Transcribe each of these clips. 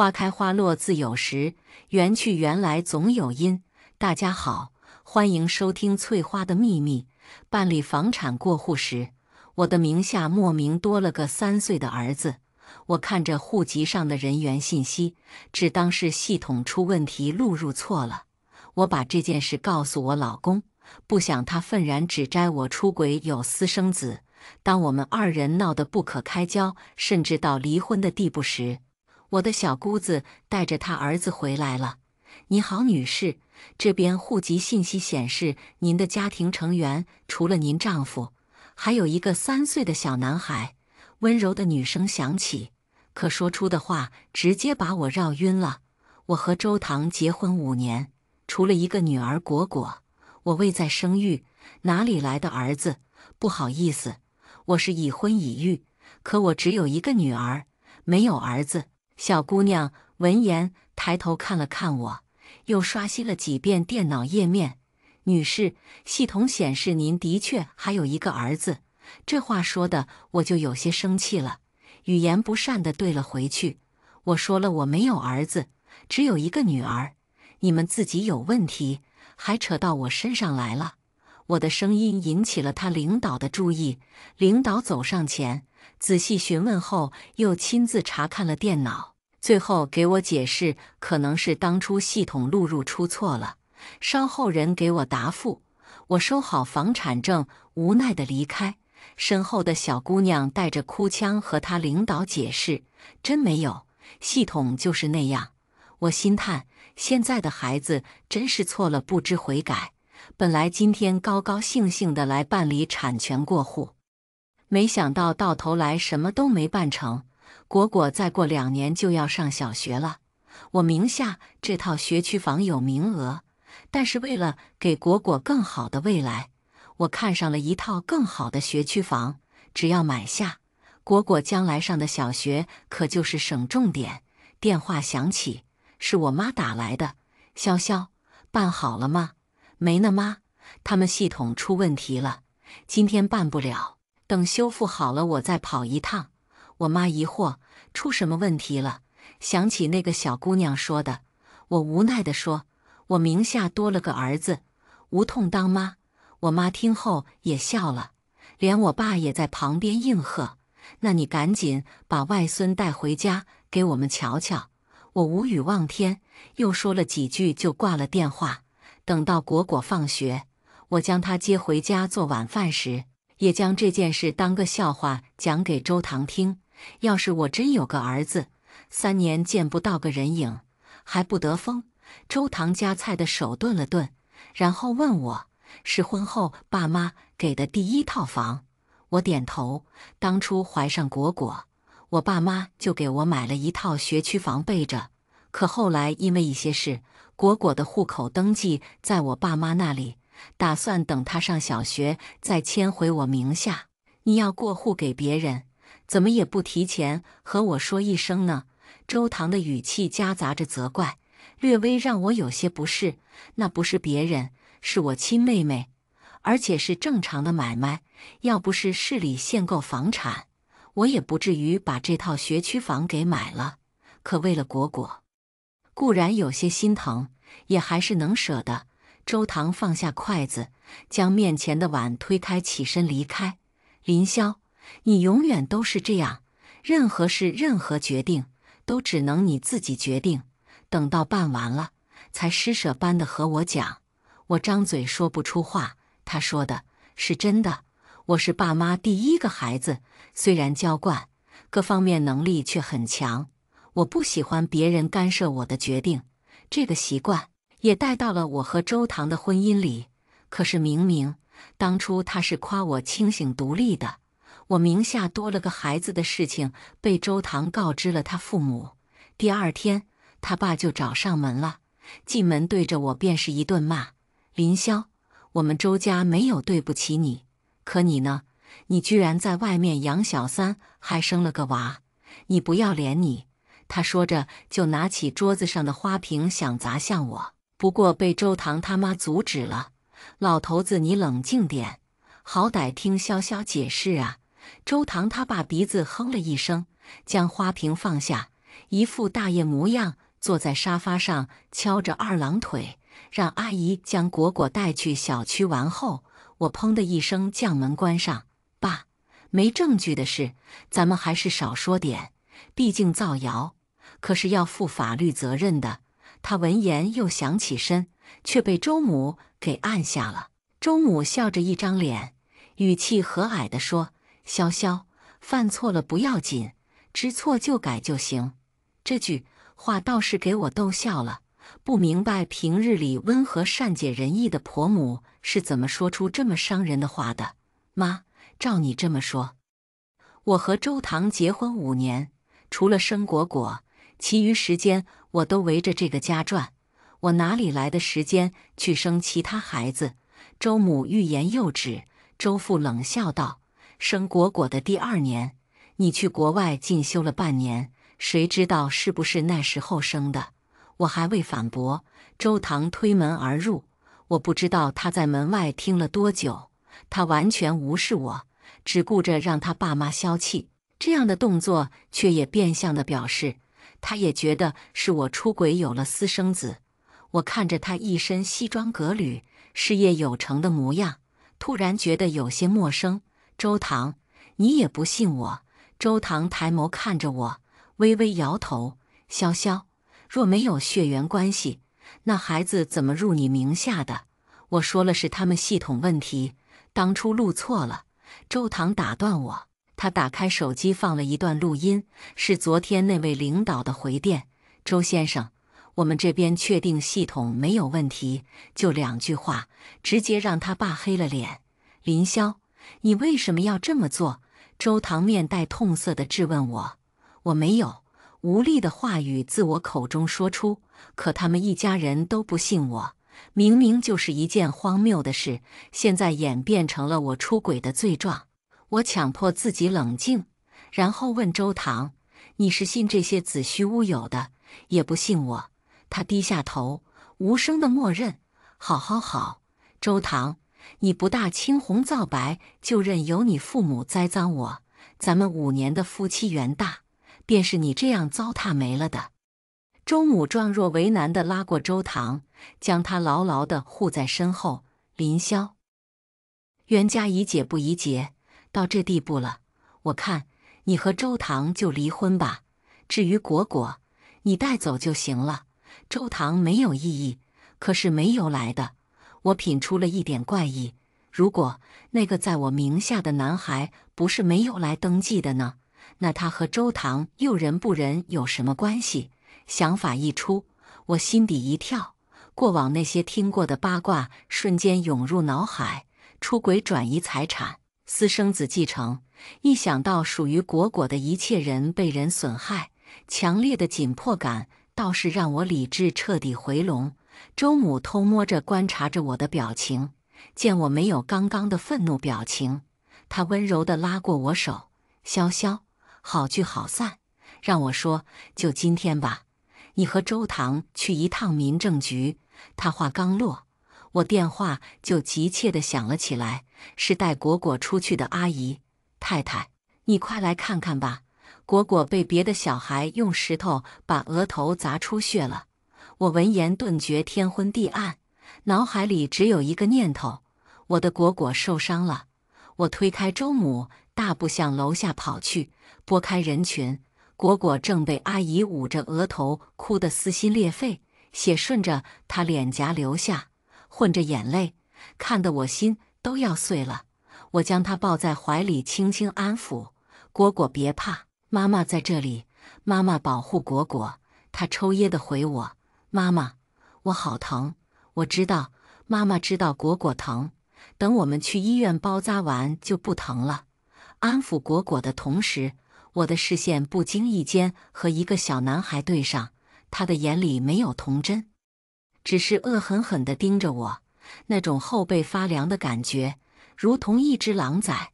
花开花落自有时，缘去缘来总有因。大家好，欢迎收听《翠花的秘密》。办理房产过户时，我的名下莫名多了个三岁的儿子。我看着户籍上的人员信息，只当是系统出问题，录入错了。我把这件事告诉我老公，不想他愤然指摘我出轨，有私生子。当我们二人闹得不可开交，甚至到离婚的地步时。我的小姑子带着她儿子回来了。你好，女士，这边户籍信息显示，您的家庭成员除了您丈夫，还有一个三岁的小男孩。温柔的女声响起，可说出的话直接把我绕晕了。我和周唐结婚五年，除了一个女儿果果，我未再生育。哪里来的儿子？不好意思，我是已婚已育，可我只有一个女儿，没有儿子。小姑娘闻言抬头看了看我，又刷新了几遍电脑页面。女士，系统显示您的确还有一个儿子。这话说的我就有些生气了，语言不善的怼了回去。我说了我没有儿子，只有一个女儿。你们自己有问题，还扯到我身上来了。我的声音引起了他领导的注意，领导走上前仔细询问后，又亲自查看了电脑。最后给我解释，可能是当初系统录入出错了，稍后人给我答复。我收好房产证，无奈的离开。身后的小姑娘带着哭腔和她领导解释：“真没有，系统就是那样。”我心叹：现在的孩子真是错了不知悔改。本来今天高高兴兴的来办理产权过户，没想到到头来什么都没办成。果果再过两年就要上小学了，我名下这套学区房有名额，但是为了给果果更好的未来，我看上了一套更好的学区房。只要买下，果果将来上的小学可就是省重点。电话响起，是我妈打来的。潇潇，办好了吗？没呢，妈，他们系统出问题了，今天办不了，等修复好了我再跑一趟。我妈疑惑出什么问题了？想起那个小姑娘说的，我无奈地说：“我名下多了个儿子，无痛当妈。”我妈听后也笑了，连我爸也在旁边应和：“那你赶紧把外孙带回家给我们瞧瞧。”我无语望天，又说了几句就挂了电话。等到果果放学，我将他接回家做晚饭时，也将这件事当个笑话讲给周唐听。要是我真有个儿子，三年见不到个人影，还不得疯？周唐夹菜的手顿了顿，然后问我：“是婚后爸妈给的第一套房？”我点头。当初怀上果果，我爸妈就给我买了一套学区房备着。可后来因为一些事，果果的户口登记在我爸妈那里，打算等他上小学再迁回我名下。你要过户给别人？怎么也不提前和我说一声呢？周唐的语气夹杂着责怪，略微让我有些不适。那不是别人，是我亲妹妹，而且是正常的买卖。要不是市里限购房产，我也不至于把这套学区房给买了。可为了果果，固然有些心疼，也还是能舍得。周唐放下筷子，将面前的碗推开，起身离开。林霄。你永远都是这样，任何事、任何决定都只能你自己决定。等到办完了，才施舍般的和我讲。我张嘴说不出话。他说的是真的。我是爸妈第一个孩子，虽然娇惯，各方面能力却很强。我不喜欢别人干涉我的决定，这个习惯也带到了我和周唐的婚姻里。可是明明当初他是夸我清醒独立的。我名下多了个孩子的事情被周唐告知了他父母，第二天他爸就找上门了。进门对着我便是一顿骂：“林萧，我们周家没有对不起你，可你呢？你居然在外面养小三，还生了个娃，你不要脸！”你他说着就拿起桌子上的花瓶想砸向我，不过被周唐他妈阻止了。老头子，你冷静点，好歹听潇潇解释啊。周唐他爸鼻子哼了一声，将花瓶放下，一副大爷模样坐在沙发上，敲着二郎腿，让阿姨将果果带去小区玩。后我砰的一声将门关上。爸，没证据的事，咱们还是少说点，毕竟造谣可是要负法律责任的。他闻言又想起身，却被周母给按下了。周母笑着一张脸，语气和蔼地说。潇潇犯错了不要紧，知错就改就行。这句话倒是给我逗笑了，不明白平日里温和善解人意的婆母是怎么说出这么伤人的话的。妈，照你这么说，我和周唐结婚五年，除了生果果，其余时间我都围着这个家转，我哪里来的时间去生其他孩子？周母欲言又止，周父冷笑道。生果果的第二年，你去国外进修了半年，谁知道是不是那时候生的？我还未反驳，周唐推门而入。我不知道他在门外听了多久，他完全无视我，只顾着让他爸妈消气。这样的动作却也变相的表示，他也觉得是我出轨有了私生子。我看着他一身西装革履、事业有成的模样，突然觉得有些陌生。周唐，你也不信我？周唐抬眸看着我，微微摇头。潇潇，若没有血缘关系，那孩子怎么入你名下的？我说了是他们系统问题，当初录错了。周唐打断我，他打开手机放了一段录音，是昨天那位领导的回电。周先生，我们这边确定系统没有问题，就两句话，直接让他爸黑了脸。林霄。你为什么要这么做？周唐面带痛色的质问我。我没有无力的话语，自我口中说出。可他们一家人都不信我，明明就是一件荒谬的事，现在演变成了我出轨的罪状。我强迫自己冷静，然后问周唐：“你是信这些子虚乌有的，也不信我？”他低下头，无声的默认。好好好，周唐。你不大青红皂白就任由你父母栽赃我，咱们五年的夫妻缘大，便是你这样糟蹋没了的。周母状若为难的拉过周堂，将他牢牢的护在身后。林霄，冤家宜解不宜结，到这地步了，我看你和周堂就离婚吧。至于果果，你带走就行了。周堂没有异议，可是没由来的。我品出了一点怪异。如果那个在我名下的男孩不是没有来登记的呢？那他和周唐又人不人有什么关系？想法一出，我心底一跳，过往那些听过的八卦瞬间涌入脑海：出轨、转移财产、私生子继承。一想到属于果果的一切人被人损害，强烈的紧迫感倒是让我理智彻底回笼。周母偷摸着观察着我的表情，见我没有刚刚的愤怒表情，她温柔地拉过我手：“潇潇，好聚好散。”让我说就今天吧，你和周唐去一趟民政局。”他话刚落，我电话就急切地响了起来，是带果果出去的阿姨：“太太，你快来看看吧，果果被别的小孩用石头把额头砸出血了。”我闻言顿觉天昏地暗，脑海里只有一个念头：我的果果受伤了。我推开周母，大步向楼下跑去，拨开人群，果果正被阿姨捂着额头哭得撕心裂肺，血顺着她脸颊流下，混着眼泪，看得我心都要碎了。我将她抱在怀里，轻轻安抚：“果果别怕，妈妈在这里，妈妈保护果果。”她抽噎地回我。妈妈，我好疼！我知道，妈妈知道果果疼。等我们去医院包扎完，就不疼了。安抚果果的同时，我的视线不经意间和一个小男孩对上，他的眼里没有童真，只是恶狠狠地盯着我。那种后背发凉的感觉，如同一只狼崽。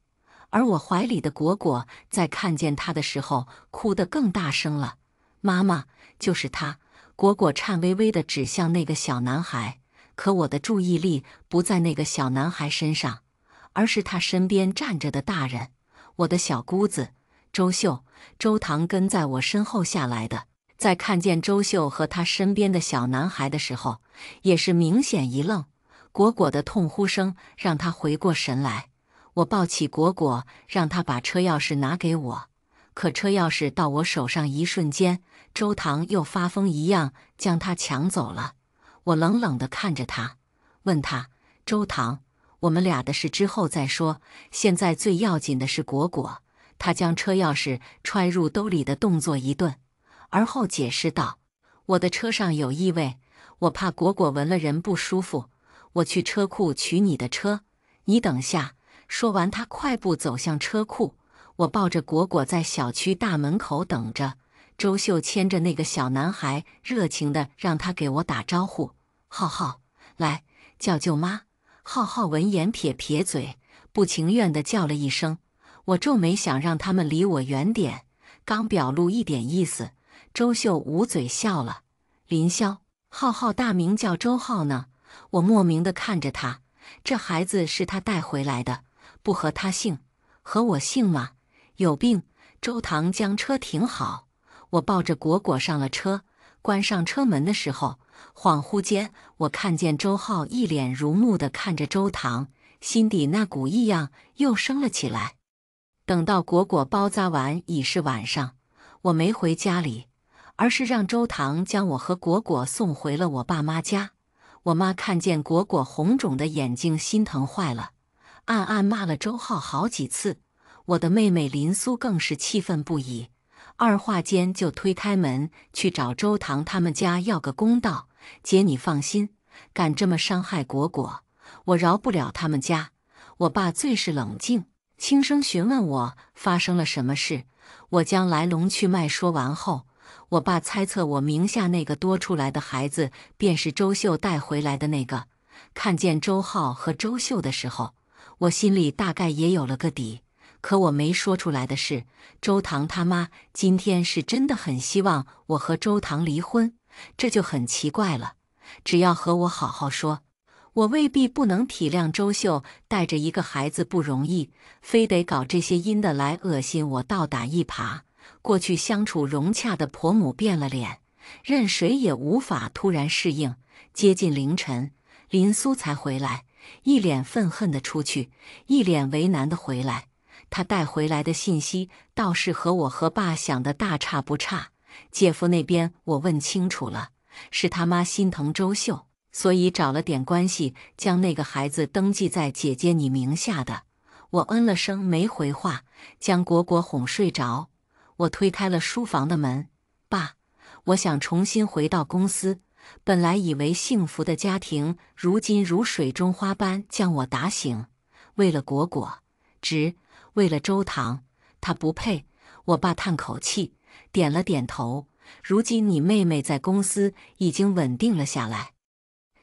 而我怀里的果果在看见他的时候，哭得更大声了。妈妈，就是他。果果颤巍巍地指向那个小男孩，可我的注意力不在那个小男孩身上，而是他身边站着的大人。我的小姑子周秀、周唐跟在我身后下来的，在看见周秀和他身边的小男孩的时候，也是明显一愣。果果的痛呼声让他回过神来，我抱起果果，让他把车钥匙拿给我。可车钥匙到我手上一瞬间，周唐又发疯一样将他抢走了。我冷冷地看着他，问他：“周唐，我们俩的事之后再说，现在最要紧的是果果。”他将车钥匙揣入兜里的动作一顿，而后解释道：“我的车上有异味，我怕果果闻了人不舒服，我去车库取你的车，你等下。”说完，他快步走向车库。我抱着果果在小区大门口等着，周秀牵着那个小男孩，热情的让他给我打招呼。浩浩，来叫舅妈。浩浩闻言撇撇嘴，不情愿的叫了一声。我皱眉，想让他们离我远点。刚表露一点意思，周秀捂嘴笑了。林霄，浩浩大名叫周浩呢。我莫名的看着他，这孩子是他带回来的，不和他姓，和我姓吗？有病！周唐将车停好，我抱着果果上了车。关上车门的时候，恍惚间我看见周浩一脸如木的看着周唐，心底那股异样又升了起来。等到果果包扎完，已是晚上。我没回家里，而是让周唐将我和果果送回了我爸妈家。我妈看见果果红肿的眼睛，心疼坏了，暗暗骂了周浩好几次。我的妹妹林苏更是气愤不已，二话间就推开门去找周唐他们家要个公道。姐，你放心，敢这么伤害果果，我饶不了他们家。我爸最是冷静，轻声询问我发生了什么事。我将来龙去脉说完后，我爸猜测我名下那个多出来的孩子便是周秀带回来的那个。看见周浩和周秀的时候，我心里大概也有了个底。可我没说出来的是，周唐他妈今天是真的很希望我和周唐离婚，这就很奇怪了。只要和我好好说，我未必不能体谅。周秀带着一个孩子不容易，非得搞这些阴的来恶心我，倒打一耙。过去相处融洽的婆母变了脸，任谁也无法突然适应。接近凌晨，林苏才回来，一脸愤恨的出去，一脸为难的回来。他带回来的信息倒是和我和爸想的大差不差。姐夫那边我问清楚了，是他妈心疼周秀，所以找了点关系，将那个孩子登记在姐姐你名下的。我嗯了声，没回话，将果果哄睡着。我推开了书房的门，爸，我想重新回到公司。本来以为幸福的家庭，如今如水中花般将我打醒。为了果果，值。为了周唐，他不配。我爸叹口气，点了点头。如今你妹妹在公司已经稳定了下来，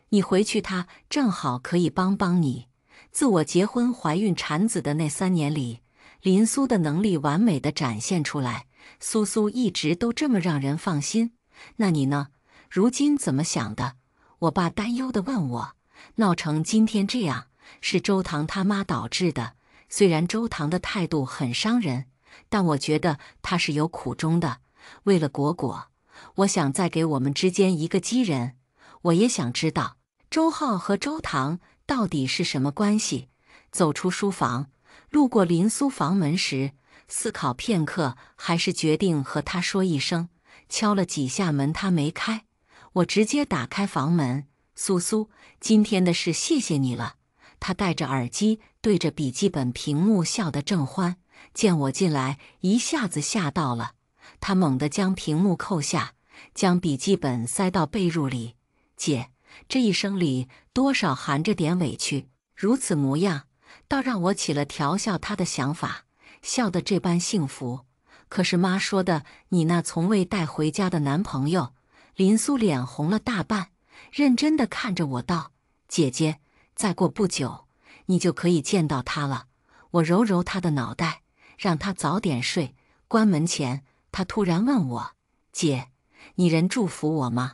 你回去，她正好可以帮帮你。自我结婚、怀孕、产子的那三年里，林苏的能力完美的展现出来。苏苏一直都这么让人放心。那你呢？如今怎么想的？我爸担忧地问我。闹成今天这样，是周唐他妈导致的。虽然周唐的态度很伤人，但我觉得他是有苦衷的。为了果果，我想再给我们之间一个机人。我也想知道周浩和周唐到底是什么关系。走出书房，路过林苏房门时，思考片刻，还是决定和他说一声。敲了几下门，他没开，我直接打开房门。苏苏，今天的事谢谢你了。他戴着耳机，对着笔记本屏幕笑得正欢。见我进来，一下子吓到了。他猛地将屏幕扣下，将笔记本塞到被褥里。姐，这一生里多少含着点委屈。如此模样，倒让我起了调笑他的想法。笑得这般幸福，可是妈说的，你那从未带回家的男朋友林苏，脸红了大半，认真地看着我道：“姐姐。”再过不久，你就可以见到他了。我揉揉他的脑袋，让他早点睡。关门前，他突然问我：“姐，你人祝福我吗？”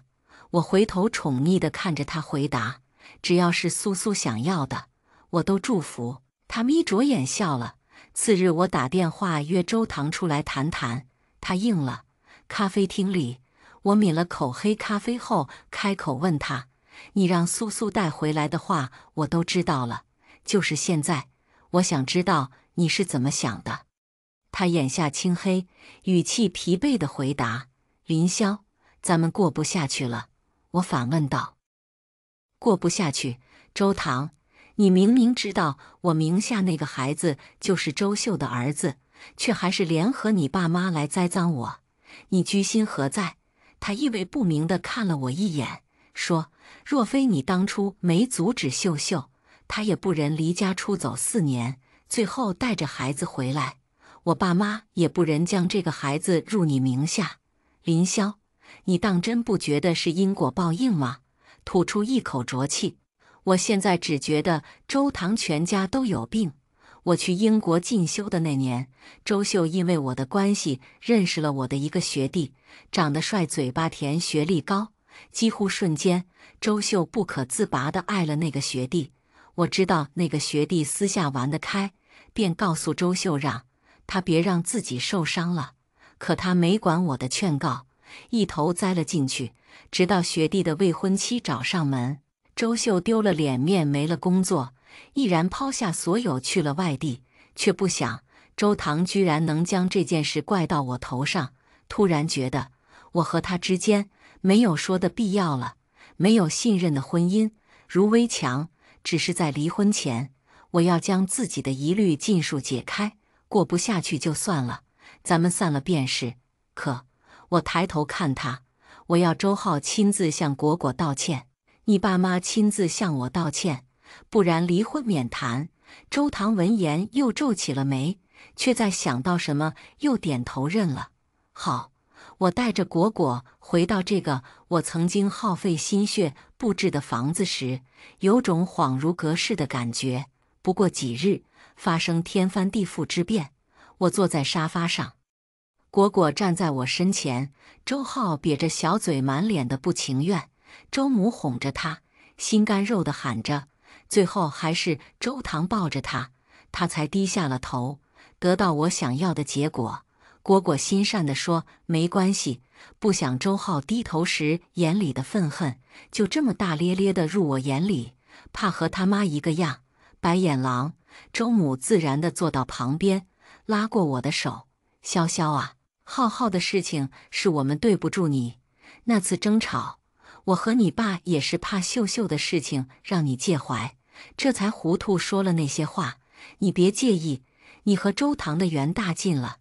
我回头宠溺地看着他，回答：“只要是苏苏想要的，我都祝福。”他眯着眼笑了。次日，我打电话约周唐出来谈谈，他应了。咖啡厅里，我抿了口黑咖啡后，开口问他。你让苏苏带回来的话，我都知道了。就是现在，我想知道你是怎么想的。他眼下青黑，语气疲惫地回答：“林霄，咱们过不下去了。”我反问道：“过不下去，周唐，你明明知道我名下那个孩子就是周秀的儿子，却还是联合你爸妈来栽赃我，你居心何在？”他意味不明地看了我一眼。说：若非你当初没阻止秀秀，她也不忍离家出走四年，最后带着孩子回来。我爸妈也不忍将这个孩子入你名下。林萧，你当真不觉得是因果报应吗？吐出一口浊气，我现在只觉得周唐全家都有病。我去英国进修的那年，周秀因为我的关系认识了我的一个学弟，长得帅，嘴巴甜，学历高。几乎瞬间，周秀不可自拔地爱了那个学弟。我知道那个学弟私下玩得开，便告诉周秀让他别让自己受伤了。可他没管我的劝告，一头栽了进去。直到学弟的未婚妻找上门，周秀丢了脸面，没了工作，毅然抛下所有去了外地。却不想周唐居然能将这件事怪到我头上。突然觉得我和他之间……没有说的必要了。没有信任的婚姻如危墙，只是在离婚前，我要将自己的疑虑尽数解开。过不下去就算了，咱们散了便是。可我抬头看他，我要周浩亲自向果果道歉，你爸妈亲自向我道歉，不然离婚免谈。周唐闻言又皱起了眉，却在想到什么，又点头认了。好。我带着果果回到这个我曾经耗费心血布置的房子时，有种恍如隔世的感觉。不过几日，发生天翻地覆之变。我坐在沙发上，果果站在我身前，周浩瘪着小嘴，满脸的不情愿。周母哄着他，心肝肉的喊着，最后还是周唐抱着他，他才低下了头，得到我想要的结果。果果心善的说：“没关系，不想周浩低头时眼里的愤恨就这么大咧咧的入我眼里，怕和他妈一个样，白眼狼。”周母自然的坐到旁边，拉过我的手：“潇潇啊，浩浩的事情是我们对不住你，那次争吵，我和你爸也是怕秀秀的事情让你介怀，这才糊涂说了那些话，你别介意，你和周唐的缘大尽了。”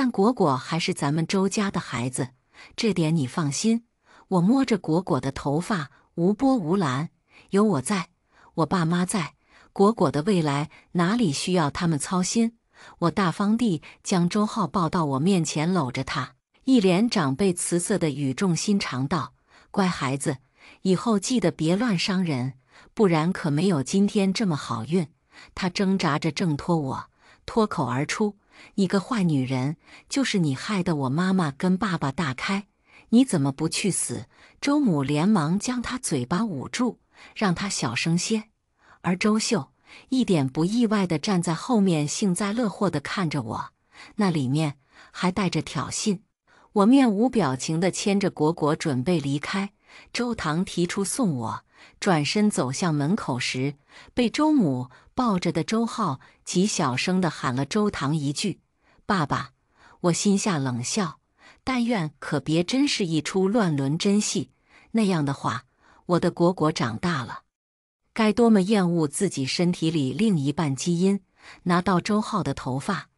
但果果还是咱们周家的孩子，这点你放心。我摸着果果的头发，无波无澜。有我在，我爸妈在，果果的未来哪里需要他们操心？我大方地将周浩抱到我面前，搂着他，一脸长辈慈色的语重心长道：“乖孩子，以后记得别乱伤人，不然可没有今天这么好运。”他挣扎着挣脱我，脱口而出。你个坏女人，就是你害得我妈妈跟爸爸大开，你怎么不去死？周母连忙将他嘴巴捂住，让他小声些。而周秀一点不意外的站在后面，幸灾乐祸的看着我，那里面还带着挑衅。我面无表情的牵着果果准备离开，周唐提出送我。转身走向门口时，被周母抱着的周浩极小声地喊了周唐一句：“爸爸！”我心下冷笑，但愿可别真是一出乱伦真戏。那样的话，我的果果长大了，该多么厌恶自己身体里另一半基因！拿到周浩的头发，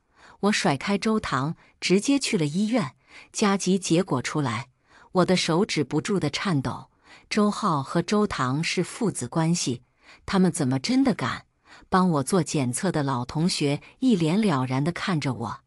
我甩开周唐，直接去了医院。加急结果出来，我的手指不住地颤抖。周浩和周唐是父子关系，他们怎么真的敢帮我做检测？的老同学一脸了然地看着我，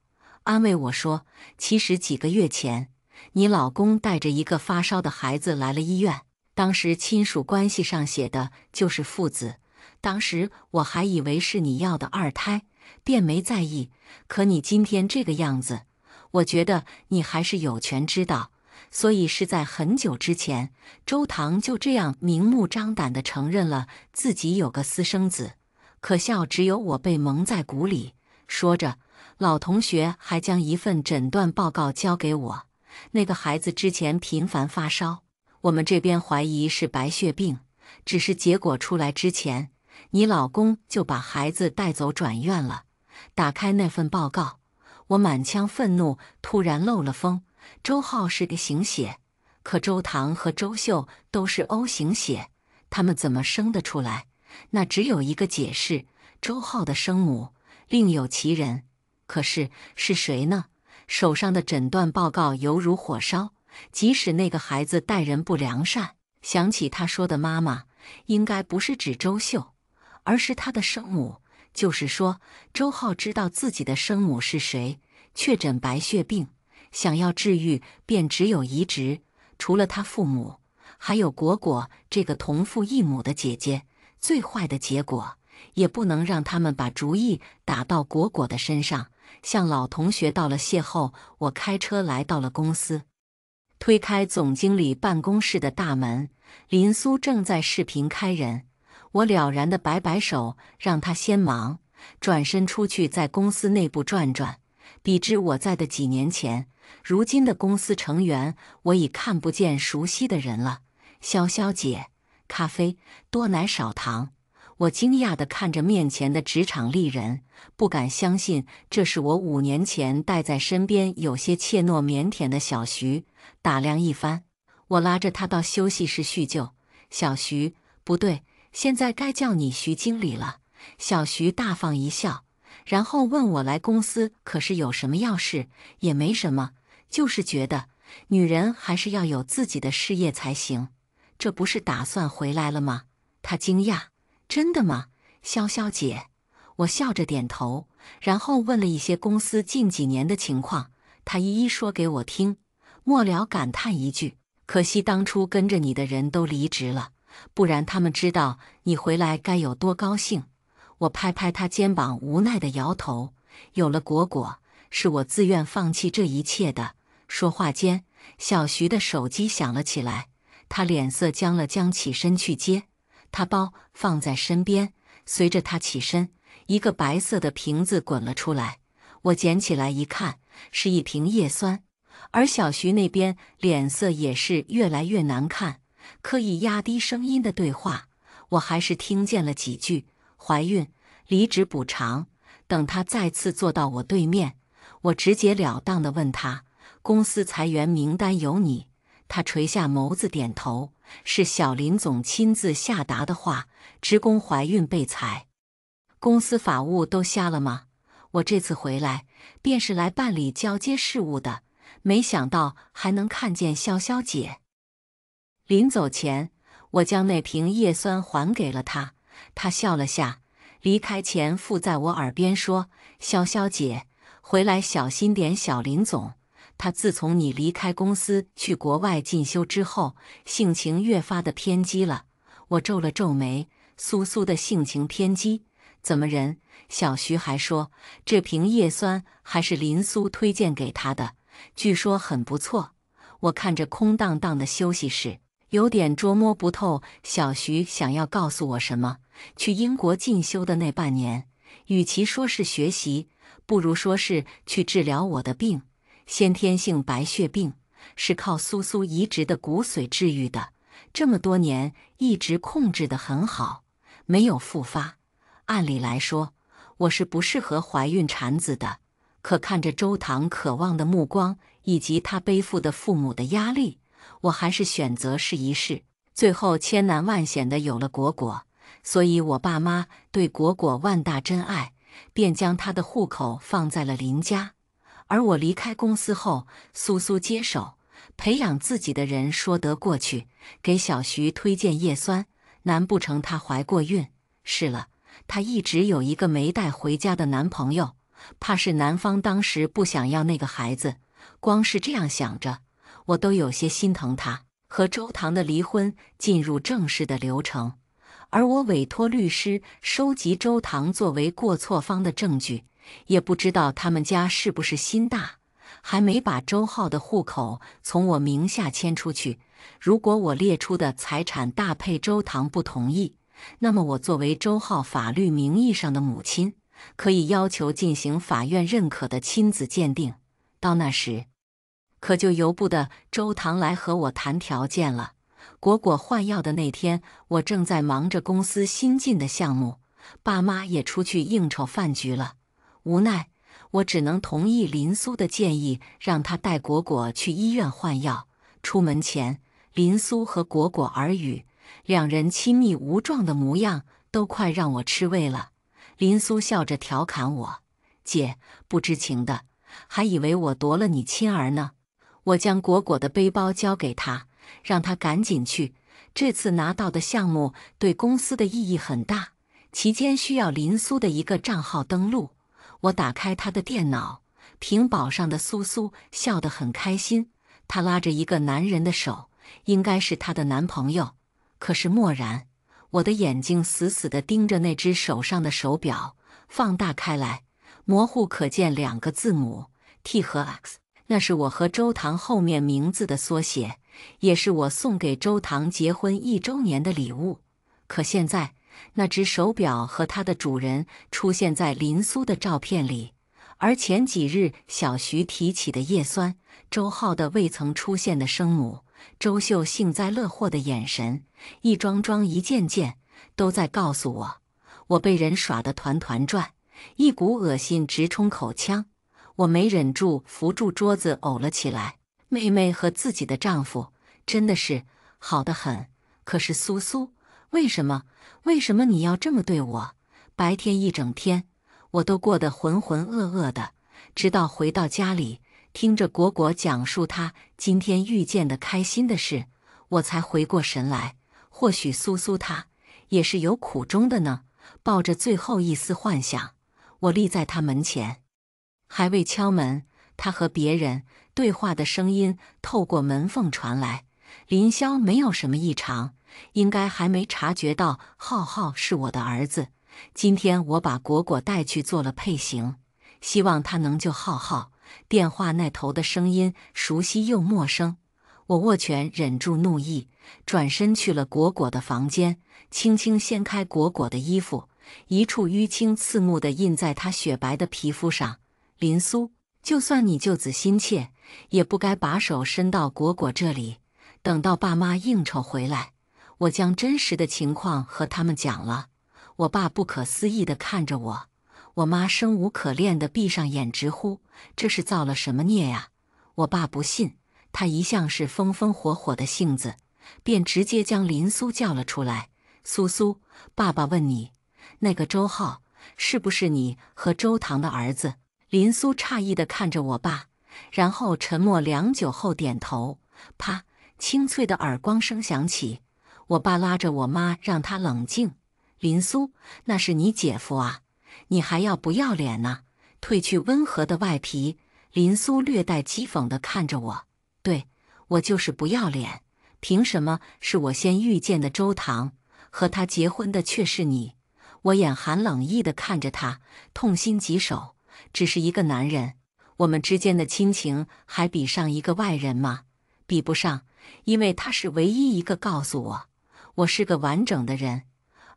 安慰我说：“其实几个月前，你老公带着一个发烧的孩子来了医院，当时亲属关系上写的就是父子。当时我还以为是你要的二胎，便没在意。可你今天这个样子，我觉得你还是有权知道。”所以是在很久之前，周唐就这样明目张胆地承认了自己有个私生子。可笑，只有我被蒙在鼓里。说着，老同学还将一份诊断报告交给我。那个孩子之前频繁发烧，我们这边怀疑是白血病，只是结果出来之前，你老公就把孩子带走转院了。打开那份报告，我满腔愤怒突然漏了风。周浩是个型血，可周唐和周秀都是 O 型血，他们怎么生得出来？那只有一个解释：周浩的生母另有其人。可是是谁呢？手上的诊断报告犹如火烧。即使那个孩子待人不良善，想起他说的“妈妈”，应该不是指周秀，而是他的生母。就是说，周浩知道自己的生母是谁，确诊白血病。想要治愈，便只有移植。除了他父母，还有果果这个同父异母的姐姐。最坏的结果，也不能让他们把主意打到果果的身上。向老同学道了谢后，我开车来到了公司，推开总经理办公室的大门，林苏正在视频开人，我了然的摆摆手，让他先忙，转身出去在公司内部转转。比之我在的几年前。如今的公司成员，我已看不见熟悉的人了。潇潇姐，咖啡多奶少糖。我惊讶地看着面前的职场丽人，不敢相信这是我五年前带在身边、有些怯懦腼腆的小徐。打量一番，我拉着他到休息室叙旧。小徐，不对，现在该叫你徐经理了。小徐大放一笑。然后问我来公司可是有什么要事？也没什么，就是觉得女人还是要有自己的事业才行。这不是打算回来了吗？他惊讶：“真的吗，潇潇姐？”我笑着点头，然后问了一些公司近几年的情况，他一一说给我听。末了感叹一句：“可惜当初跟着你的人都离职了，不然他们知道你回来该有多高兴。”我拍拍他肩膀，无奈的摇头。有了果果，是我自愿放弃这一切的。说话间，小徐的手机响了起来，他脸色僵了僵，起身去接。他包放在身边，随着他起身，一个白色的瓶子滚了出来。我捡起来一看，是一瓶叶酸。而小徐那边脸色也是越来越难看，刻意压低声音的对话，我还是听见了几句。怀孕、离职补偿等。他再次坐到我对面，我直截了当地问他：“公司裁员名单有你？”他垂下眸子，点头：“是小林总亲自下达的话。”职工怀孕被裁，公司法务都瞎了吗？我这次回来便是来办理交接事务的，没想到还能看见潇潇姐。临走前，我将那瓶叶酸还给了她。他笑了下，离开前附在我耳边说：“潇潇姐，回来小心点。小林总，他自从你离开公司去国外进修之后，性情越发的偏激了。”我皱了皱眉：“苏苏的性情偏激，怎么人？”小徐还说：“这瓶叶酸还是林苏推荐给他的，据说很不错。”我看着空荡荡的休息室，有点捉摸不透小徐想要告诉我什么。去英国进修的那半年，与其说是学习，不如说是去治疗我的病。先天性白血病是靠苏苏移植的骨髓治愈的，这么多年一直控制得很好，没有复发。按理来说，我是不适合怀孕产子的。可看着周唐渴望的目光，以及他背负的父母的压力，我还是选择试一试。最后千难万险的有了果果。所以我爸妈对果果万大真爱，便将她的户口放在了林家。而我离开公司后，苏苏接手培养自己的人说得过去。给小徐推荐叶酸，难不成她怀过孕？是了，她一直有一个没带回家的男朋友，怕是男方当时不想要那个孩子。光是这样想着，我都有些心疼她和周唐的离婚进入正式的流程。而我委托律师收集周唐作为过错方的证据，也不知道他们家是不是心大，还没把周浩的户口从我名下迁出去。如果我列出的财产大配周唐不同意，那么我作为周浩法律名义上的母亲，可以要求进行法院认可的亲子鉴定。到那时，可就由不得周唐来和我谈条件了。果果换药的那天，我正在忙着公司新进的项目，爸妈也出去应酬饭局了。无奈，我只能同意林苏的建议，让他带果果去医院换药。出门前，林苏和果果耳语，两人亲密无状的模样都快让我吃味了。林苏笑着调侃我：“姐，不知情的还以为我夺了你亲儿呢。”我将果果的背包交给他。让他赶紧去，这次拿到的项目对公司的意义很大。期间需要林苏的一个账号登录，我打开他的电脑，屏保上的苏苏笑得很开心，她拉着一个男人的手，应该是她的男朋友。可是漠然，我的眼睛死死地盯着那只手上的手表，放大开来，模糊可见两个字母 T 和 X。那是我和周唐后面名字的缩写，也是我送给周唐结婚一周年的礼物。可现在，那只手表和它的主人出现在林苏的照片里，而前几日小徐提起的叶酸，周浩的未曾出现的生母，周秀幸灾乐祸的眼神，一桩桩一件件，都在告诉我，我被人耍得团团转，一股恶心直冲口腔。我没忍住，扶住桌子，呕了起来。妹妹和自己的丈夫真的是好的很，可是苏苏，为什么？为什么你要这么对我？白天一整天，我都过得浑浑噩噩的，直到回到家里，听着果果讲述她今天遇见的开心的事，我才回过神来。或许苏苏她也是有苦衷的呢。抱着最后一丝幻想，我立在她门前。还未敲门，他和别人对话的声音透过门缝传来。林萧没有什么异常，应该还没察觉到浩浩是我的儿子。今天我把果果带去做了配型，希望他能救浩浩。电话那头的声音熟悉又陌生。我握拳忍住怒意，转身去了果果的房间，轻轻掀开果果的衣服，一处淤青刺目的印在他雪白的皮肤上。林苏，就算你救子心切，也不该把手伸到果果这里。等到爸妈应酬回来，我将真实的情况和他们讲了。我爸不可思议地看着我，我妈生无可恋地闭上眼，直呼：“这是造了什么孽呀！”我爸不信，他一向是风风火火的性子，便直接将林苏叫了出来。苏苏，爸爸问你，那个周浩是不是你和周唐的儿子？林苏诧异的看着我爸，然后沉默良久后点头。啪，清脆的耳光声响起。我爸拉着我妈，让他冷静。林苏，那是你姐夫啊，你还要不要脸呢？褪去温和的外皮，林苏略带讥讽的看着我。对，我就是不要脸。凭什么是我先遇见的周唐，和他结婚的却是你？我眼含冷意的看着他，痛心疾首。只是一个男人，我们之间的亲情还比上一个外人吗？比不上，因为他是唯一一个告诉我，我是个完整的人，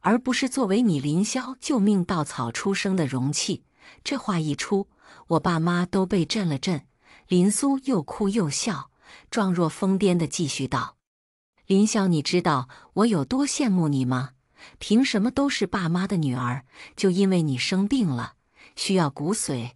而不是作为你林萧救命稻草出生的容器。这话一出，我爸妈都被震了震。林苏又哭又笑，状若疯癫的继续道：“林萧，你知道我有多羡慕你吗？凭什么都是爸妈的女儿，就因为你生病了？”需要骨髓，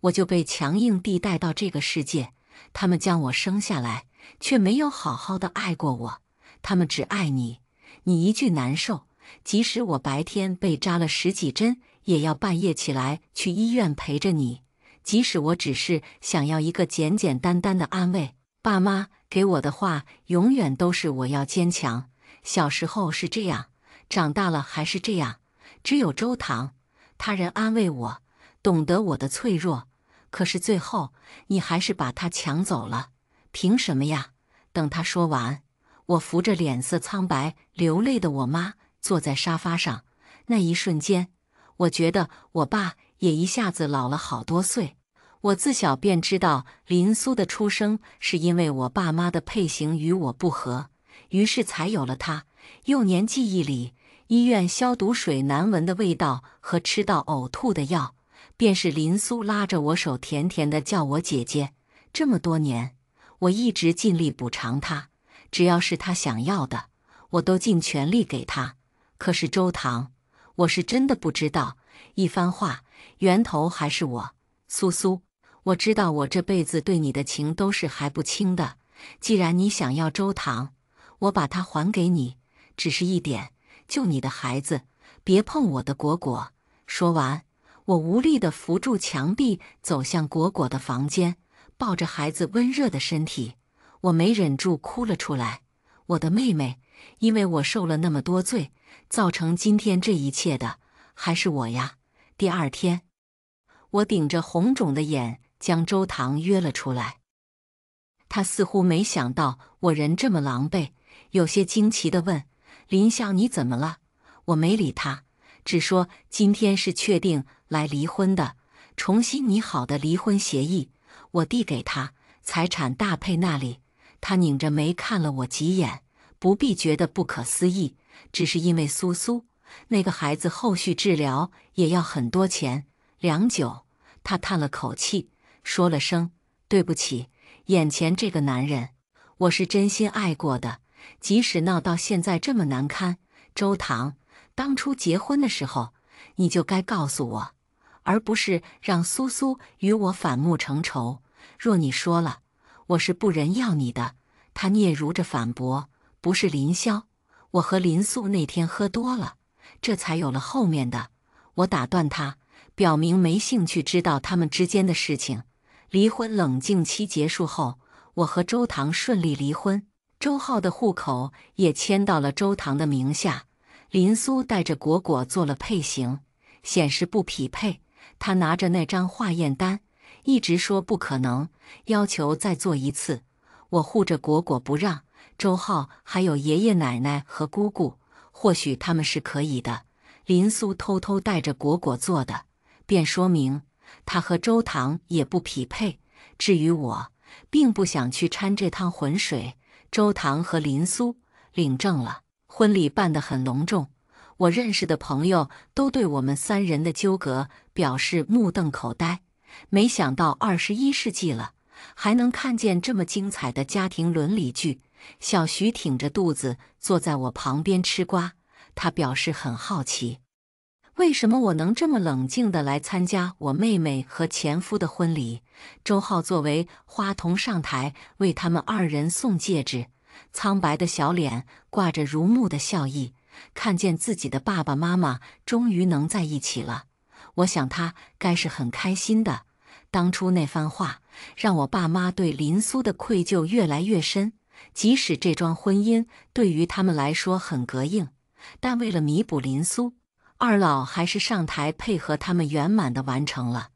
我就被强硬地带到这个世界。他们将我生下来，却没有好好的爱过我。他们只爱你，你一句难受，即使我白天被扎了十几针，也要半夜起来去医院陪着你。即使我只是想要一个简简单单的安慰，爸妈给我的话永远都是我要坚强。小时候是这样，长大了还是这样。只有周唐，他人安慰我。懂得我的脆弱，可是最后你还是把他抢走了，凭什么呀？等他说完，我扶着脸色苍白、流泪的我妈坐在沙发上。那一瞬间，我觉得我爸也一下子老了好多岁。我自小便知道林苏的出生是因为我爸妈的配型与我不合，于是才有了他。幼年记忆里，医院消毒水难闻的味道和吃到呕吐的药。便是林苏拉着我手，甜甜的叫我姐姐。这么多年，我一直尽力补偿他，只要是他想要的，我都尽全力给他。可是周唐，我是真的不知道。一番话源头还是我，苏苏，我知道我这辈子对你的情都是还不清的。既然你想要周唐，我把它还给你。只是一点，救你的孩子，别碰我的果果。说完。我无力的扶住墙壁，走向果果的房间，抱着孩子温热的身体，我没忍住哭了出来。我的妹妹，因为我受了那么多罪，造成今天这一切的，还是我呀。第二天，我顶着红肿的眼，将周唐约了出来。他似乎没想到我人这么狼狈，有些惊奇的问：“林笑，你怎么了？”我没理他。只说今天是确定来离婚的，重新拟好的离婚协议，我递给他。财产大配那里，他拧着眉看了我几眼。不必觉得不可思议，只是因为苏苏那个孩子后续治疗也要很多钱。良久，他叹了口气，说了声对不起。眼前这个男人，我是真心爱过的，即使闹到现在这么难堪，周唐。当初结婚的时候，你就该告诉我，而不是让苏苏与我反目成仇。若你说了，我是不仁要你的。他嗫嚅着反驳：“不是林萧，我和林素那天喝多了，这才有了后面的。”我打断他，表明没兴趣知道他们之间的事情。离婚冷静期结束后，我和周唐顺利离婚，周浩的户口也迁到了周唐的名下。林苏带着果果做了配型，显示不匹配。他拿着那张化验单，一直说不可能，要求再做一次。我护着果果不让周浩还有爷爷奶奶和姑姑，或许他们是可以的。林苏偷偷带着果果做的，便说明他和周唐也不匹配。至于我，并不想去掺这趟浑水。周唐和林苏领证了。婚礼办得很隆重，我认识的朋友都对我们三人的纠葛表示目瞪口呆。没想到二十一世纪了，还能看见这么精彩的家庭伦理剧。小徐挺着肚子坐在我旁边吃瓜，他表示很好奇，为什么我能这么冷静地来参加我妹妹和前夫的婚礼。周浩作为花童上台为他们二人送戒指。苍白的小脸挂着如沐的笑意，看见自己的爸爸妈妈终于能在一起了，我想他该是很开心的。当初那番话让我爸妈对林苏的愧疚越来越深，即使这桩婚姻对于他们来说很膈应，但为了弥补林苏，二老还是上台配合他们圆满地完成了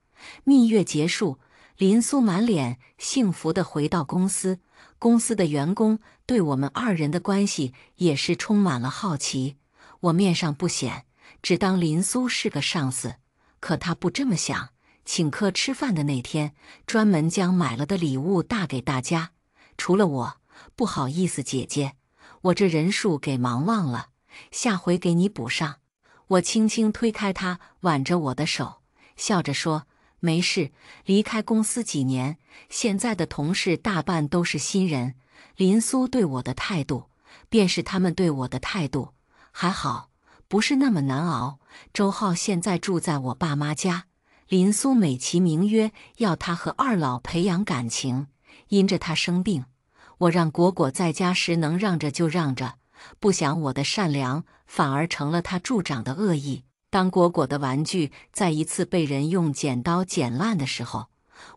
蜜月。结束，林苏满脸幸福地回到公司。公司的员工对我们二人的关系也是充满了好奇，我面上不显，只当林苏是个上司。可他不这么想，请客吃饭的那天，专门将买了的礼物大给大家，除了我，不好意思，姐姐，我这人数给忙忘了，下回给你补上。我轻轻推开他，挽着我的手，笑着说。没事，离开公司几年，现在的同事大半都是新人。林苏对我的态度，便是他们对我的态度。还好，不是那么难熬。周浩现在住在我爸妈家，林苏美其名曰要他和二老培养感情，因着他生病，我让果果在家时能让着就让着，不想我的善良反而成了他助长的恶意。当果果的玩具再一次被人用剪刀剪烂的时候，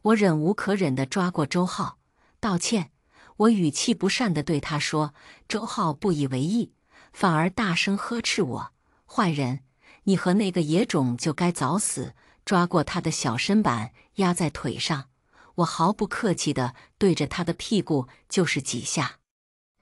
我忍无可忍地抓过周浩道歉。我语气不善地对他说：“周浩不以为意，反而大声呵斥我：‘坏人，你和那个野种就该早死！’抓过他的小身板压在腿上，我毫不客气地对着他的屁股就是几下，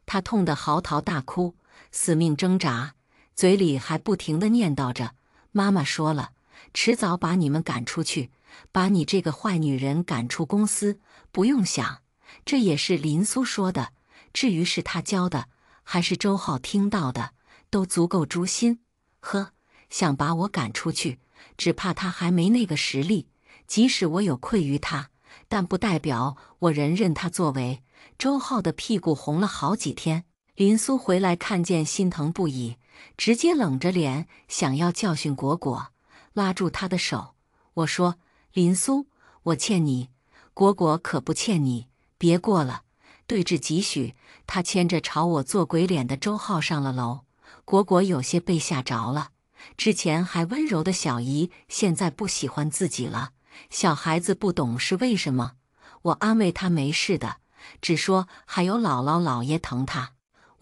他痛得嚎啕大哭，死命挣扎，嘴里还不停地念叨着。”妈妈说了，迟早把你们赶出去，把你这个坏女人赶出公司。不用想，这也是林苏说的。至于是他教的，还是周浩听到的，都足够诛心。呵，想把我赶出去，只怕他还没那个实力。即使我有愧于他，但不代表我仍任他作为。周浩的屁股红了好几天。林苏回来看见，心疼不已。直接冷着脸，想要教训果果，拉住他的手，我说：“林苏，我欠你，果果可不欠你，别过了。”对峙几许，他牵着朝我做鬼脸的周浩上了楼。果果有些被吓着了，之前还温柔的小姨现在不喜欢自己了。小孩子不懂是为什么，我安慰他没事的，只说还有姥姥姥爷疼他。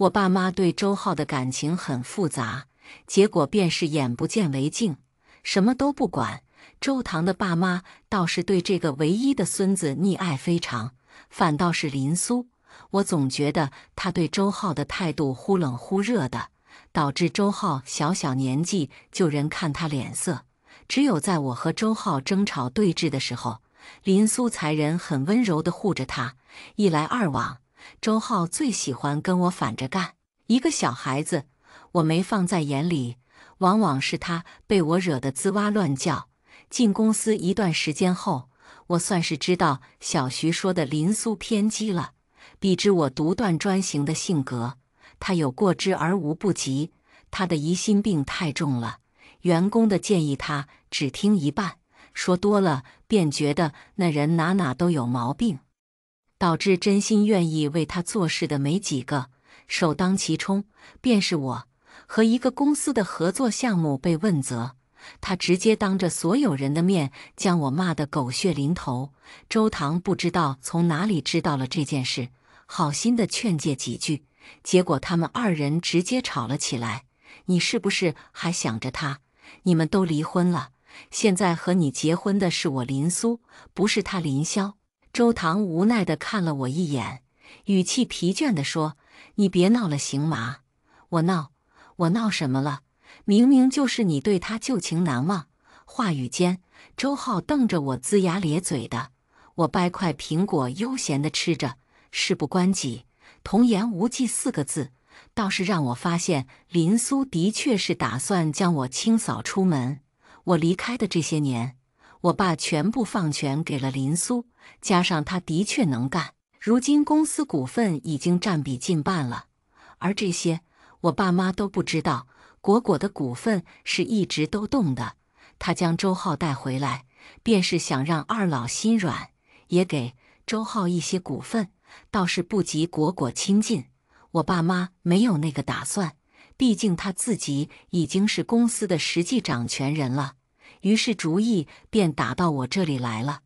我爸妈对周浩的感情很复杂，结果便是眼不见为净，什么都不管。周唐的爸妈倒是对这个唯一的孙子溺爱非常，反倒是林苏，我总觉得他对周浩的态度忽冷忽热的，导致周浩小小年纪就人看他脸色。只有在我和周浩争吵对峙的时候，林苏才人很温柔地护着他，一来二往。周浩最喜欢跟我反着干，一个小孩子，我没放在眼里。往往是他被我惹得滋哇乱叫。进公司一段时间后，我算是知道小徐说的林苏偏激了。比之我独断专行的性格，他有过之而无不及。他的疑心病太重了，员工的建议他只听一半，说多了便觉得那人哪哪都有毛病。导致真心愿意为他做事的没几个，首当其冲便是我。和一个公司的合作项目被问责，他直接当着所有人的面将我骂得狗血淋头。周唐不知道从哪里知道了这件事，好心的劝诫几句，结果他们二人直接吵了起来。你是不是还想着他？你们都离婚了，现在和你结婚的是我林苏，不是他林萧。周唐无奈的看了我一眼，语气疲倦的说：“你别闹了，行吗？我闹，我闹什么了？明明就是你对他旧情难忘。”话语间，周浩瞪着我，龇牙咧嘴的。我掰块苹果，悠闲的吃着。事不关己，童言无忌四个字，倒是让我发现林苏的确是打算将我清扫出门。我离开的这些年。我爸全部放权给了林苏，加上他的确能干，如今公司股份已经占比近半了。而这些我爸妈都不知道。果果的股份是一直都动的，他将周浩带回来，便是想让二老心软，也给周浩一些股份，倒是不及果果亲近。我爸妈没有那个打算，毕竟他自己已经是公司的实际掌权人了。于是主意便打到我这里来了。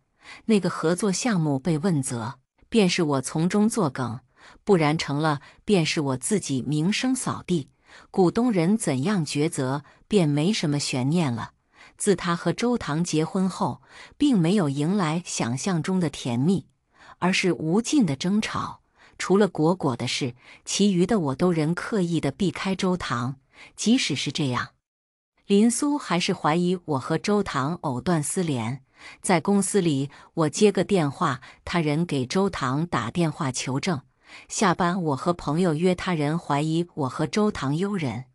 那个合作项目被问责，便是我从中作梗；不然成了，便是我自己名声扫地。股东人怎样抉择，便没什么悬念了。自他和周唐结婚后，并没有迎来想象中的甜蜜，而是无尽的争吵。除了果果的事，其余的我都仍刻意的避开周唐。即使是这样。林苏还是怀疑我和周唐藕断丝连，在公司里我接个电话，他人给周唐打电话求证；下班我和朋友约他人，怀疑我和周唐幽人。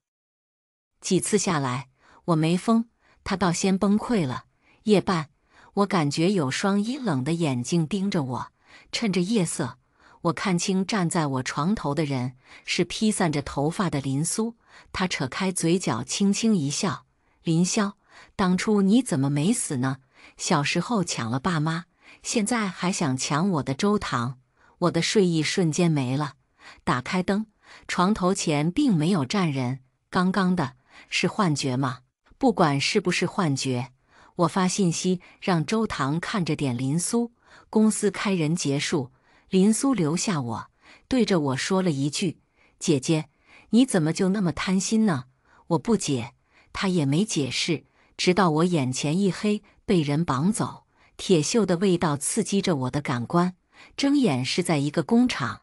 几次下来，我没疯，他倒先崩溃了。夜半，我感觉有双阴冷的眼睛盯着我，趁着夜色，我看清站在我床头的人是披散着头发的林苏，他扯开嘴角，轻轻一笑。林萧，当初你怎么没死呢？小时候抢了爸妈，现在还想抢我的周糖？我的睡意瞬间没了。打开灯，床头前并没有站人。刚刚的是幻觉吗？不管是不是幻觉，我发信息让周唐看着点林苏。公司开人结束，林苏留下我，对着我说了一句：“姐姐，你怎么就那么贪心呢？”我不解。他也没解释，直到我眼前一黑，被人绑走。铁锈的味道刺激着我的感官。睁眼是在一个工厂，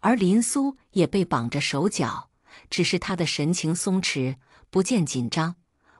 而林苏也被绑着手脚，只是他的神情松弛，不见紧张。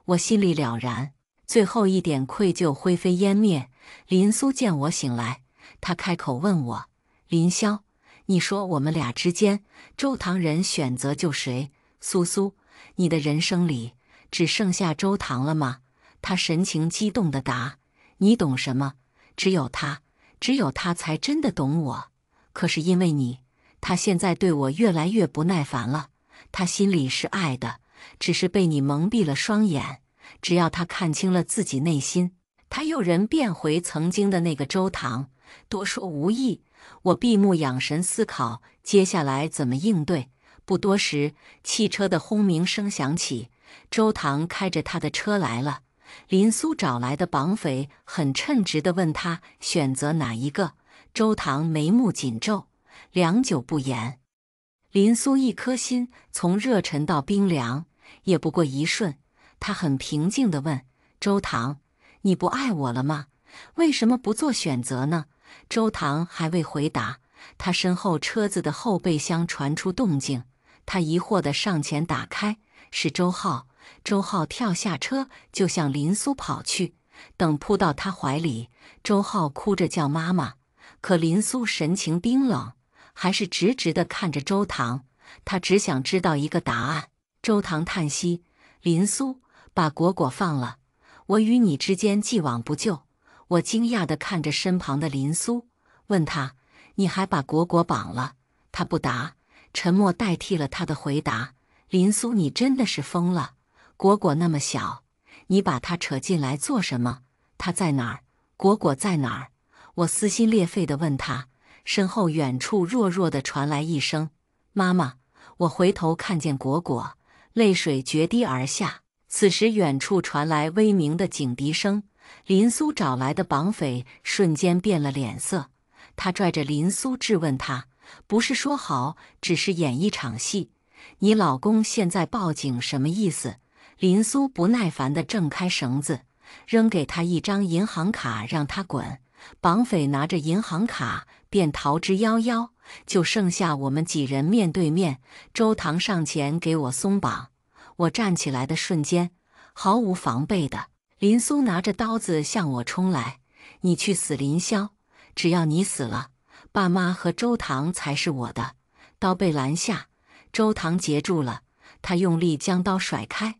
我心里了然，最后一点愧疚灰飞烟灭。林苏见我醒来，他开口问我：“林萧，你说我们俩之间，周唐人选择救谁？苏苏，你的人生里？”只剩下周唐了吗？他神情激动地答：“你懂什么？只有他，只有他才真的懂我。可是因为你，他现在对我越来越不耐烦了。他心里是爱的，只是被你蒙蔽了双眼。只要他看清了自己内心，他又人变回曾经的那个周唐。多说无益。我闭目养神，思考接下来怎么应对。不多时，汽车的轰鸣声响起。”周唐开着他的车来了。林苏找来的绑匪很称职地问他选择哪一个。周唐眉目紧皱，良久不言。林苏一颗心从热沉到冰凉，也不过一瞬。他很平静地问周唐：“你不爱我了吗？为什么不做选择呢？”周唐还未回答，他身后车子的后备箱传出动静，他疑惑地上前打开。是周浩，周浩跳下车就向林苏跑去，等扑到他怀里，周浩哭着叫妈妈，可林苏神情冰冷，还是直直的看着周唐。他只想知道一个答案。周唐叹息：“林苏，把果果放了，我与你之间既往不咎。”我惊讶的看着身旁的林苏，问他：“你还把果果绑了？”他不答，沉默代替了他的回答。林苏，你真的是疯了！果果那么小，你把他扯进来做什么？他在哪儿？果果在哪儿？我撕心裂肺地问他。身后远处弱弱地传来一声“妈妈”。我回头看见果果，泪水决堤而下。此时，远处传来威鸣的警笛声。林苏找来的绑匪瞬间变了脸色，他拽着林苏质问他：“不是说好，只是演一场戏？”你老公现在报警什么意思？林苏不耐烦的挣开绳子，扔给他一张银行卡，让他滚。绑匪拿着银行卡便逃之夭夭，就剩下我们几人面对面。周唐上前给我松绑，我站起来的瞬间，毫无防备的林苏拿着刀子向我冲来：“你去死，林霄！只要你死了，爸妈和周唐才是我的。”刀被拦下。周唐截住了他，用力将刀甩开。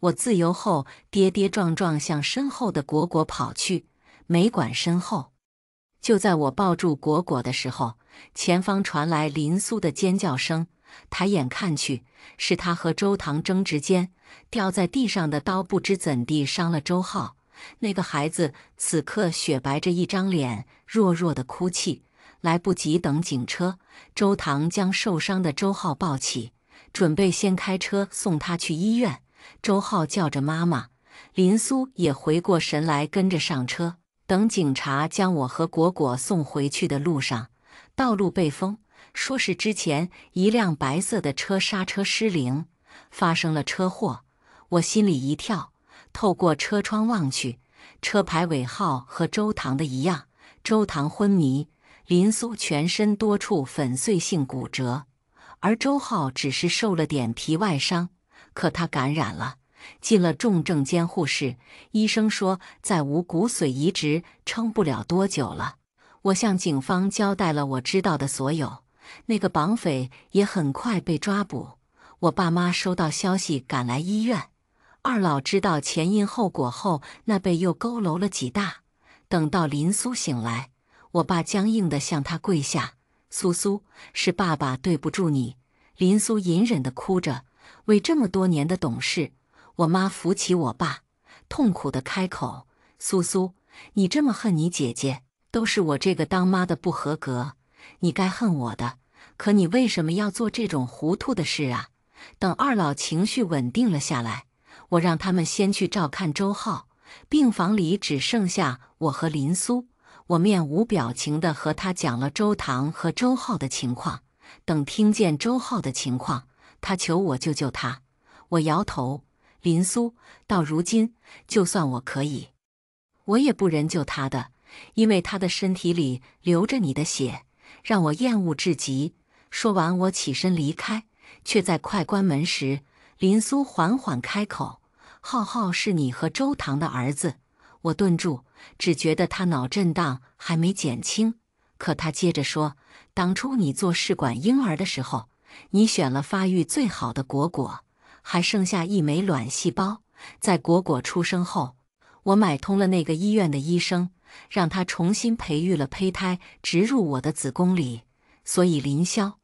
我自由后跌跌撞撞向身后的果果跑去，没管身后。就在我抱住果果的时候，前方传来林苏的尖叫声。抬眼看去，是他和周唐争执间掉在地上的刀不知怎地伤了周浩。那个孩子此刻雪白着一张脸，弱弱的哭泣。来不及等警车，周唐将受伤的周浩抱起，准备先开车送他去医院。周浩叫着妈妈，林苏也回过神来，跟着上车。等警察将我和果果送回去的路上，道路被封，说是之前一辆白色的车刹车失灵，发生了车祸。我心里一跳，透过车窗望去，车牌尾号和周唐的一样，周唐昏迷。林苏全身多处粉碎性骨折，而周浩只是受了点皮外伤，可他感染了，进了重症监护室。医生说再无骨髓移植，撑不了多久了。我向警方交代了我知道的所有，那个绑匪也很快被抓捕。我爸妈收到消息赶来医院，二老知道前因后果后，那背又佝偻了几大。等到林苏醒来。我爸僵硬地向他跪下，苏苏，是爸爸对不住你。林苏隐忍地哭着，为这么多年的懂事。我妈扶起我爸，痛苦地开口：“苏苏，你这么恨你姐姐，都是我这个当妈的不合格，你该恨我的。可你为什么要做这种糊涂的事啊？”等二老情绪稳定了下来，我让他们先去照看周浩。病房里只剩下我和林苏。我面无表情地和他讲了周唐和周浩的情况。等听见周浩的情况，他求我救救他，我摇头。林苏，到如今就算我可以，我也不忍救他的，因为他的身体里流着你的血，让我厌恶至极。说完，我起身离开，却在快关门时，林苏缓缓开口：“浩浩是你和周唐的儿子。”我顿住。只觉得他脑震荡还没减轻，可他接着说：“当初你做试管婴儿的时候，你选了发育最好的果果，还剩下一枚卵细胞。在果果出生后，我买通了那个医院的医生，让他重新培育了胚胎，植入我的子宫里。所以林霄，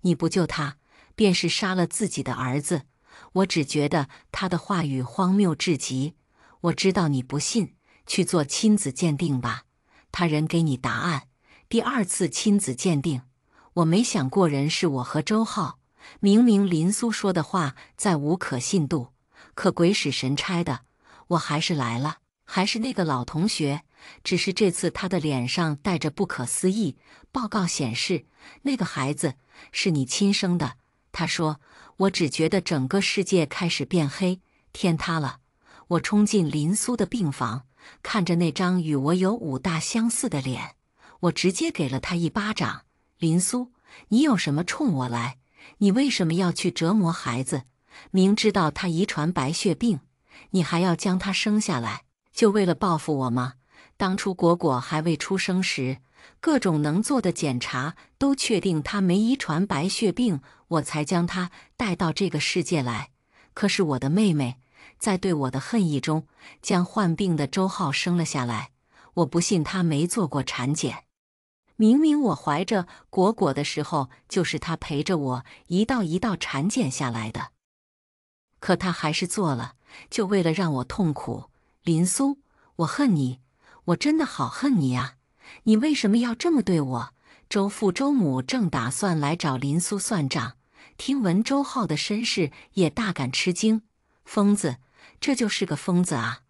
你不救他，便是杀了自己的儿子。”我只觉得他的话语荒谬至极，我知道你不信。去做亲子鉴定吧，他人给你答案。第二次亲子鉴定，我没想过人是我和周浩。明明林苏说的话再无可信度，可鬼使神差的，我还是来了，还是那个老同学。只是这次他的脸上带着不可思议。报告显示，那个孩子是你亲生的。他说：“我只觉得整个世界开始变黑，天塌了。”我冲进林苏的病房。看着那张与我有五大相似的脸，我直接给了他一巴掌。林苏，你有什么冲我来？你为什么要去折磨孩子？明知道他遗传白血病，你还要将他生下来，就为了报复我吗？当初果果还未出生时，各种能做的检查都确定他没遗传白血病，我才将他带到这个世界来。可是我的妹妹。在对我的恨意中，将患病的周浩生了下来。我不信他没做过产检，明明我怀着果果的时候，就是他陪着我一道一道产检下来的。可他还是做了，就为了让我痛苦。林苏，我恨你，我真的好恨你啊！你为什么要这么对我？周父周母正打算来找林苏算账，听闻周浩的身世也大感吃惊，疯子。这就是个疯子啊！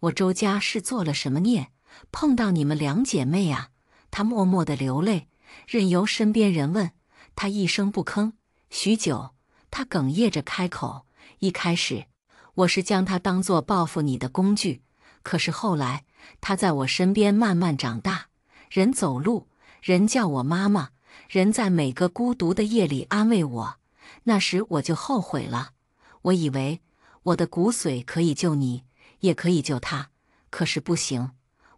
我周家是做了什么孽，碰到你们两姐妹啊？她默默地流泪，任由身边人问，她一声不吭。许久，她哽咽着开口：“一开始，我是将她当做报复你的工具，可是后来，她在我身边慢慢长大，人走路，人叫我妈妈，人在每个孤独的夜里安慰我。那时我就后悔了，我以为。”我的骨髓可以救你，也可以救他，可是不行，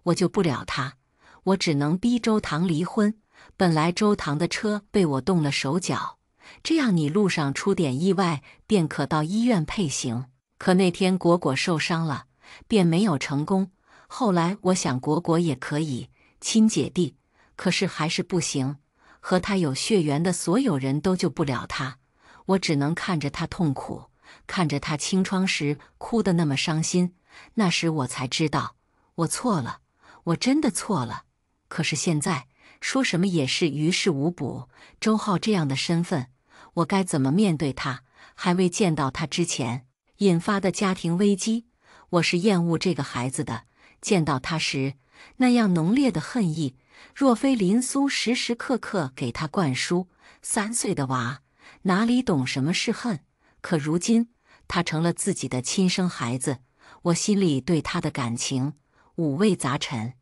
我救不了他，我只能逼周唐离婚。本来周唐的车被我动了手脚，这样你路上出点意外便可到医院配型。可那天果果受伤了，便没有成功。后来我想果果也可以亲姐弟，可是还是不行。和他有血缘的所有人都救不了他，我只能看着他痛苦。看着他清窗时哭得那么伤心，那时我才知道我错了，我真的错了。可是现在说什么也是于事无补。周浩这样的身份，我该怎么面对他？还未见到他之前引发的家庭危机，我是厌恶这个孩子的。见到他时那样浓烈的恨意，若非林苏时时刻刻给他灌输，三岁的娃哪里懂什么是恨？可如今，他成了自己的亲生孩子，我心里对他的感情五味杂陈。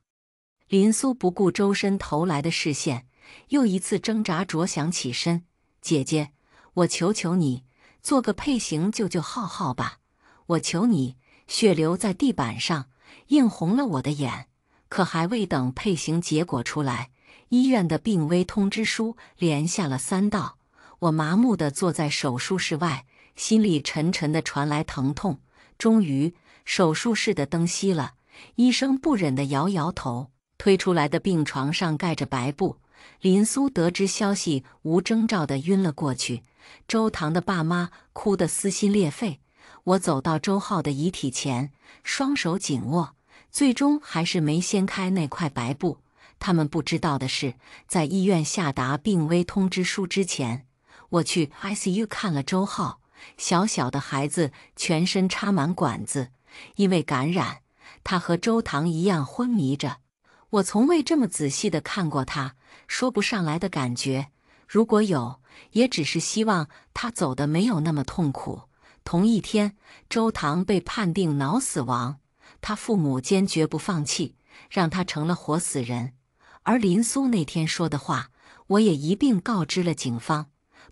林苏不顾周身投来的视线，又一次挣扎着想起身。姐姐，我求求你，做个配型救救浩浩吧！我求你。血流在地板上，映红了我的眼。可还未等配型结果出来，医院的病危通知书连下了三道。我麻木的坐在手术室外。心里沉沉的传来疼痛，终于手术室的灯熄了，医生不忍的摇摇头，推出来的病床上盖着白布。林苏得知消息，无征兆的晕了过去。周唐的爸妈哭得撕心裂肺。我走到周浩的遗体前，双手紧握，最终还是没掀开那块白布。他们不知道的是，在医院下达病危通知书之前，我去 ICU 看了周浩。小小的孩子全身插满管子，因为感染，他和周唐一样昏迷着。我从未这么仔细的看过他，说不上来的感觉，如果有，也只是希望他走的没有那么痛苦。同一天，周唐被判定脑死亡，他父母坚决不放弃，让他成了活死人。而林苏那天说的话，我也一并告知了警方。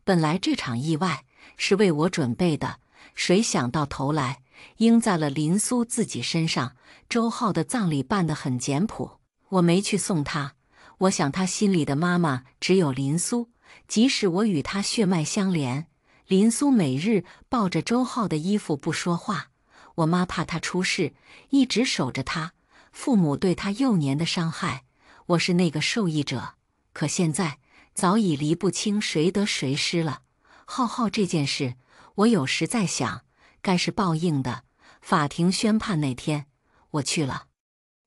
本来这场意外。是为我准备的，谁想到头来应在了林苏自己身上。周浩的葬礼办得很简朴，我没去送他。我想他心里的妈妈只有林苏，即使我与他血脉相连。林苏每日抱着周浩的衣服不说话，我妈怕他出事，一直守着他。父母对他幼年的伤害，我是那个受益者，可现在早已离不清谁得谁失了。浩浩这件事，我有时在想，该是报应的。法庭宣判那天，我去了，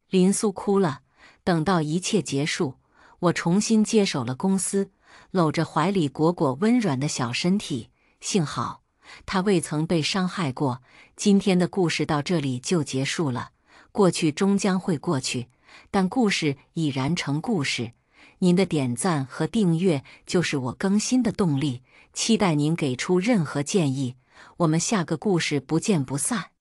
林苏哭了。等到一切结束，我重新接手了公司，搂着怀里果果温软的小身体。幸好他未曾被伤害过。今天的故事到这里就结束了，过去终将会过去，但故事已然成故事。您的点赞和订阅就是我更新的动力。期待您给出任何建议，我们下个故事不见不散。